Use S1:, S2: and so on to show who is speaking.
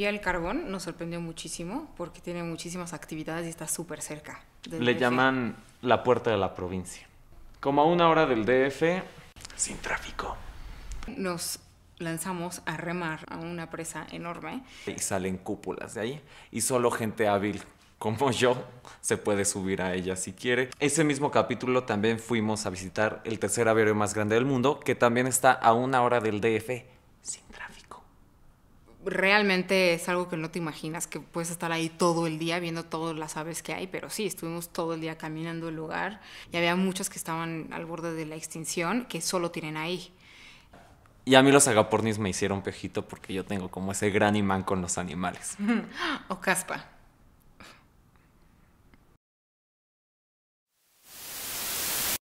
S1: vi el carbón nos sorprendió muchísimo porque tiene muchísimas actividades y está súper cerca. Le llaman
S2: la puerta de la provincia. Como a una hora del DF, sin tráfico.
S1: Nos lanzamos a remar a una presa enorme.
S2: Y salen cúpulas de ahí y solo gente hábil como yo se puede subir a ella si quiere. Ese mismo capítulo también fuimos a visitar el tercer avión más grande del mundo que también está a una hora del DF sin tráfico
S1: realmente es algo que no te imaginas, que puedes estar ahí todo el día viendo todas las aves que hay, pero sí, estuvimos todo el día caminando el lugar y había muchas que estaban al borde de la extinción que solo tienen ahí.
S2: Y a mí los agapornis me hicieron pejito porque yo tengo como ese gran imán con los animales.
S1: o caspa.